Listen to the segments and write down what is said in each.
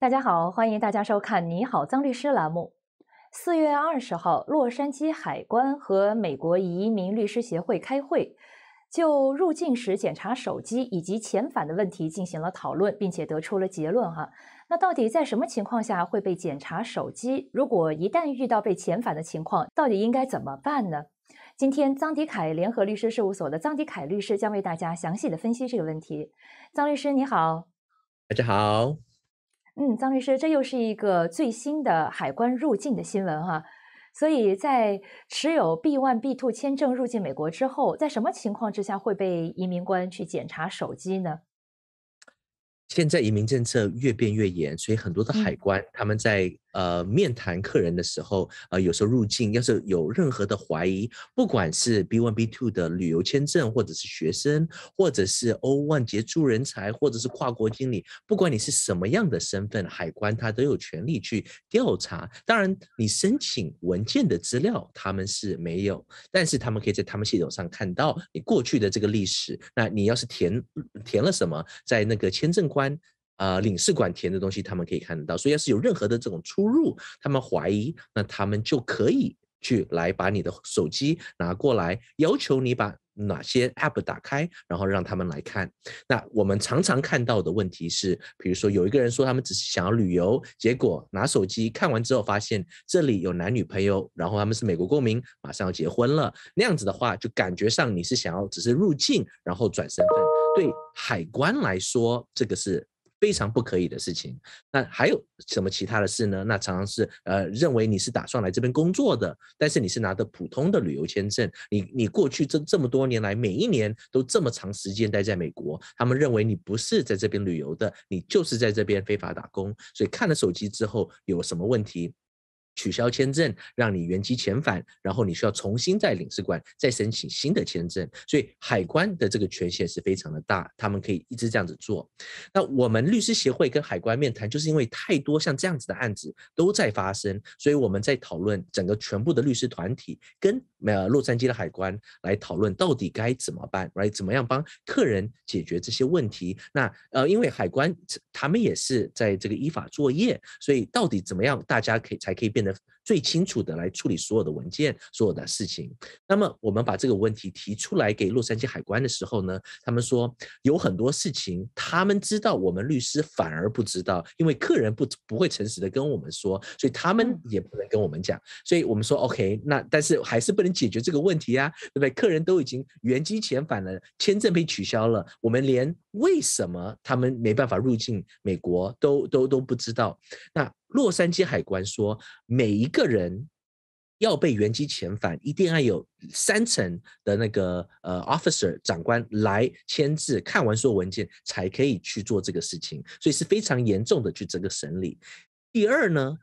大家好，欢迎大家收看《你好，张律师》栏目。四月二十号，洛杉矶海关和美国移民律师协会开会，就入境时检查手机以及遣返的问题进行了讨论，并且得出了结论。哈，那到底在什么情况下会被检查手机？如果一旦遇到被遣返的情况，到底应该怎么办呢？今天，张迪凯联合律师事务所的张迪凯律师将为大家详细的分析这个问题。张律师，你好！大家好。嗯，张律师，这又是一个最新的海关入境的新闻哈，所以在持有 b one b two 签证入境美国之后，在什么情况之下会被移民官去检查手机呢？现在移民政策越变越严，所以很多的海关他们在。呃，面谈客人的时候，呃，有时候入境要是有任何的怀疑，不管是 B one B two 的旅游签证，或者是学生，或者是欧万杰出人才，或者是跨国经理，不管你是什么样的身份，海关他都有权利去调查。当然，你申请文件的资料他们是没有，但是他们可以在他们系统上看到你过去的这个历史。那你要是填填了什么，在那个签证官。呃领事馆填的东西他们可以看得到，所以要是有任何的这种出入，他们怀疑，那他们就可以去来把你的手机拿过来，要求你把哪些 App 打开，然后让他们来看。那我们常常看到的问题是，比如说有一个人说他们只是想要旅游，结果拿手机看完之后发现这里有男女朋友，然后他们是美国公民，马上要结婚了，那样子的话，就感觉上你是想要只是入境然后转身份，对海关来说这个是。非常不可以的事情。那还有什么其他的事呢？那常常是呃，认为你是打算来这边工作的，但是你是拿的普通的旅游签证。你你过去这这么多年来，每一年都这么长时间待在美国，他们认为你不是在这边旅游的，你就是在这边非法打工。所以看了手机之后有什么问题？取消签证，让你原籍遣返，然后你需要重新在领事馆再申请新的签证。所以海关的这个权限是非常的大，他们可以一直这样子做。那我们律师协会跟海关面谈，就是因为太多像这样子的案子都在发生，所以我们在讨论整个全部的律师团体跟呃洛杉矶的海关来讨论到底该怎么办，right？怎么样帮客人解决这些问题？那呃，因为海关他们也是在这个依法作业，所以到底怎么样，大家可以才可以变得。最清楚的来处理所有的文件，所有的事情。那么我们把这个问题提出来给洛杉矶海关的时候呢，他们说有很多事情他们知道，我们律师反而不知道，因为客人不不会诚实的跟我们说，所以他们也不能跟我们讲。所以我们说 OK，那但是还是不能解决这个问题啊，对不对？客人都已经原机遣返了，签证被取消了，我们连为什么他们没办法入境美国都都都不知道。那。洛杉矶海关说，每一个人要被原机遣返，一定要有三层的那个呃 officer 长官来签字，看完所有文件才可以去做这个事情，所以是非常严重的去这个审理。第二呢，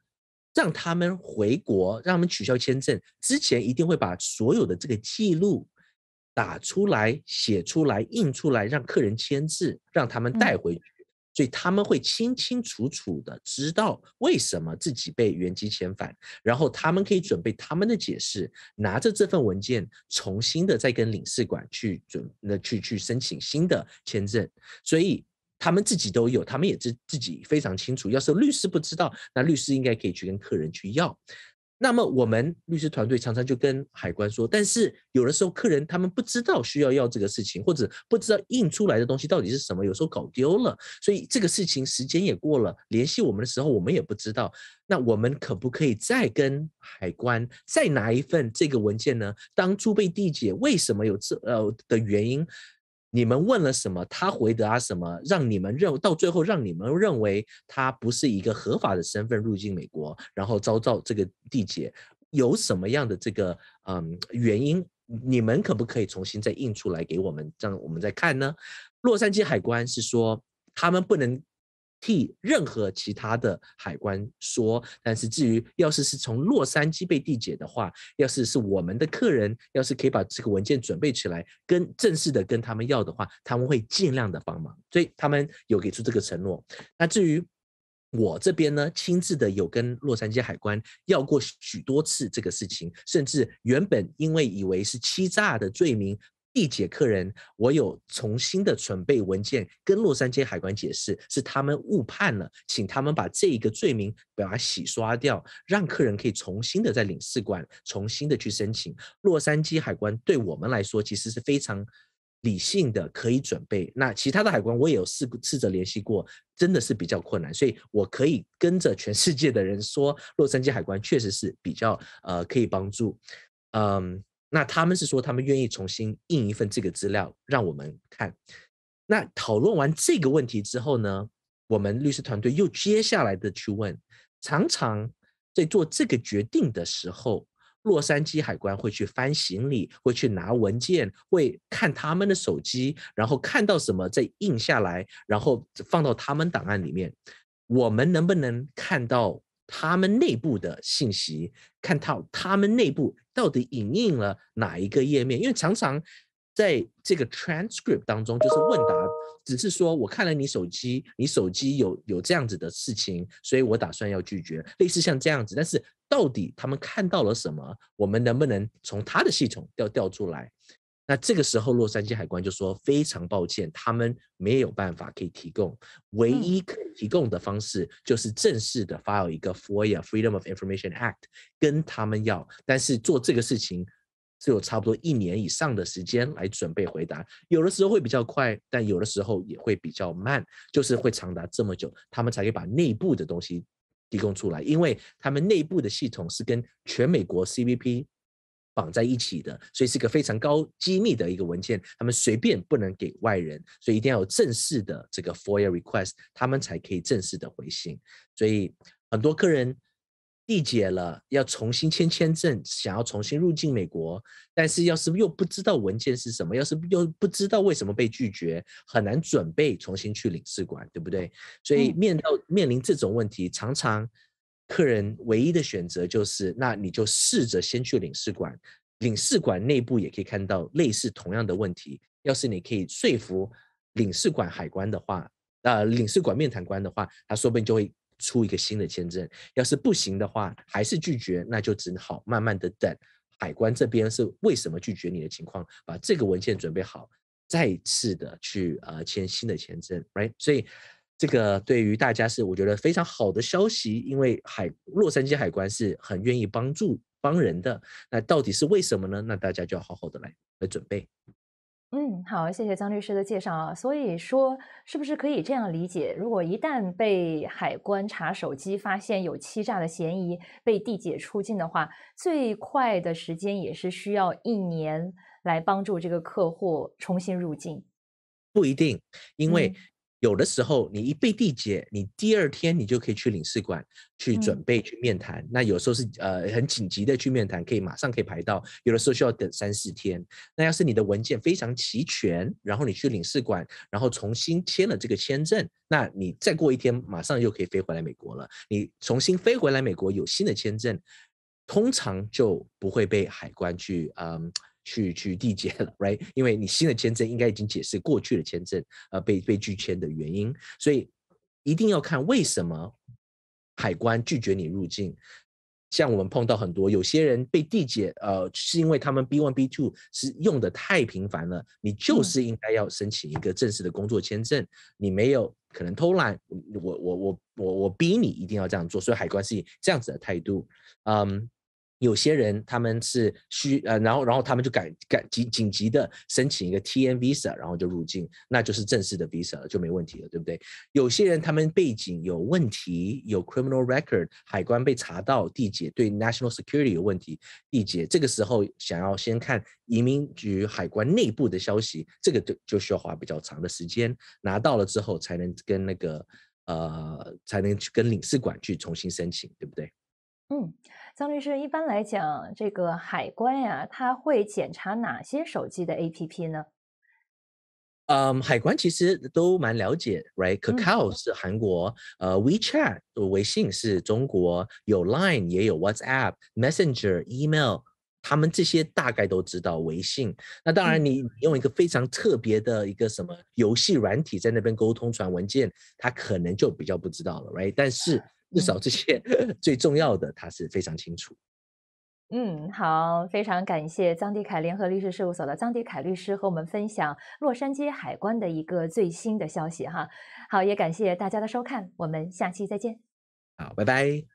让他们回国，让他们取消签证之前，一定会把所有的这个记录打出来、写出来、印出来，让客人签字，让他们带回去。所以他们会清清楚楚的知道为什么自己被原机遣返，然后他们可以准备他们的解释，拿着这份文件重新的再跟领事馆去准那去去申请新的签证。所以他们自己都有，他们也知自己非常清楚。要是律师不知道，那律师应该可以去跟客人去要。那么我们律师团队常常就跟海关说，但是有的时候客人他们不知道需要要这个事情，或者不知道印出来的东西到底是什么，有时候搞丢了，所以这个事情时间也过了，联系我们的时候我们也不知道。那我们可不可以再跟海关再拿一份这个文件呢？当初被递解，为什么有这呃的原因？你们问了什么，他回答什么，让你们认到最后让你们认为他不是一个合法的身份入境美国，然后遭到这个缔结，有什么样的这个嗯原因？你们可不可以重新再印出来给我们，让我们再看呢？洛杉矶海关是说他们不能。替任何其他的海关说，但是至于要是是从洛杉矶被递解的话，要是是我们的客人，要是可以把这个文件准备起来，跟正式的跟他们要的话，他们会尽量的帮忙，所以他们有给出这个承诺。那至于我这边呢，亲自的有跟洛杉矶海关要过许多次这个事情，甚至原本因为以为是欺诈的罪名。一节客人，我有重新的准备文件跟洛杉矶海关解释，是他们误判了，请他们把这一个罪名把它洗刷掉，让客人可以重新的在领事馆重新的去申请。洛杉矶海关对我们来说其实是非常理性的，可以准备。那其他的海关我也有试试着联系过，真的是比较困难，所以我可以跟着全世界的人说，洛杉矶海关确实是比较呃可以帮助，嗯。那他们是说，他们愿意重新印一份这个资料让我们看。那讨论完这个问题之后呢，我们律师团队又接下来的去问，常常在做这个决定的时候，洛杉矶海关会去翻行李，会去拿文件，会看他们的手机，然后看到什么再印下来，然后放到他们档案里面。我们能不能看到他们内部的信息？看到他们内部。到底影印了哪一个页面？因为常常在这个 transcript 当中，就是问答，只是说我看了你手机，你手机有有这样子的事情，所以我打算要拒绝，类似像这样子。但是到底他们看到了什么？我们能不能从他的系统调调出来？那这个时候，洛杉矶海关就说：“非常抱歉，他们没有办法可以提供。唯一可提供的方式就是正式的发一个 FOIA Freedom of Information Act，跟他们要。但是做这个事情是有差不多一年以上的时间来准备回答。有的时候会比较快，但有的时候也会比较慢，就是会长达这么久，他们才可以把内部的东西提供出来，因为他们内部的系统是跟全美国 CBP。”绑在一起的，所以是个非常高机密的一个文件，他们随便不能给外人，所以一定要有正式的这个 FOIA request，他们才可以正式的回信。所以很多客人递解了，要重新签签证，想要重新入境美国，但是要是又不知道文件是什么，要是又不知道为什么被拒绝，很难准备重新去领事馆，对不对？所以面到面临这种问题，常常。客人唯一的选择就是，那你就试着先去领事馆，领事馆内部也可以看到类似同样的问题。要是你可以说服领事馆海关的话，呃，领事馆面谈官的话，他说不定就会出一个新的签证。要是不行的话，还是拒绝，那就只好慢慢的等。海关这边是为什么拒绝你的情况，把这个文件准备好，再次的去呃签新的签证，right？所以。这个对于大家是我觉得非常好的消息，因为海洛杉矶海关是很愿意帮助帮人的。那到底是为什么呢？那大家就要好好的来来准备。嗯，好，谢谢张律师的介绍啊。所以说，是不是可以这样理解？如果一旦被海关查手机，发现有欺诈的嫌疑，被递解出境的话，最快的时间也是需要一年来帮助这个客户重新入境。不一定，因为。有的时候，你一被递解，你第二天你就可以去领事馆去准备去面谈。那有时候是呃很紧急的去面谈，可以马上可以排到。有的时候需要等三四天。那要是你的文件非常齐全，然后你去领事馆，然后重新签了这个签证，那你再过一天，马上就可以飞回来美国了。你重新飞回来美国有新的签证，通常就不会被海关去嗯。去去缔结了，right？因为你新的签证应该已经解释过去的签证呃被被拒签的原因，所以一定要看为什么海关拒绝你入境。像我们碰到很多有些人被缔结，呃，是因为他们 B one B two 是用的太频繁了，你就是应该要申请一个正式的工作签证。你没有可能偷懒，我我我我我逼你一定要这样做，所以海关是以这样子的态度，嗯。有些人他们是需呃，然后然后他们就赶赶紧紧急的申请一个 T N visa，然后就入境，那就是正式的 visa 了，就没问题了，对不对？有些人他们背景有问题，有 criminal record，海关被查到，地检对 national security 有问题，地检这个时候想要先看移民局海关内部的消息，这个就就需要花比较长的时间，拿到了之后才能跟那个呃才能去跟领事馆去重新申请，对不对？嗯。张律师，一般来讲，这个海关呀，他会检查哪些手机的 APP 呢？嗯，海关其实都蛮了解，right？Kakao 是韩国，呃，WeChat 微信是中国，有 Line 也有 WhatsApp、Messenger、Email，他们这些大概都知道。微信，那当然你用一个非常特别的一个什么游戏软体在那边沟通传文件，他可能就比较不知道了，right？但是。至少这些 最重要的，他是非常清楚。嗯，好，非常感谢张迪凯联合律师事务所的张迪凯律师和我们分享洛杉矶海关的一个最新的消息哈。好，也感谢大家的收看，我们下期再见。好，拜拜。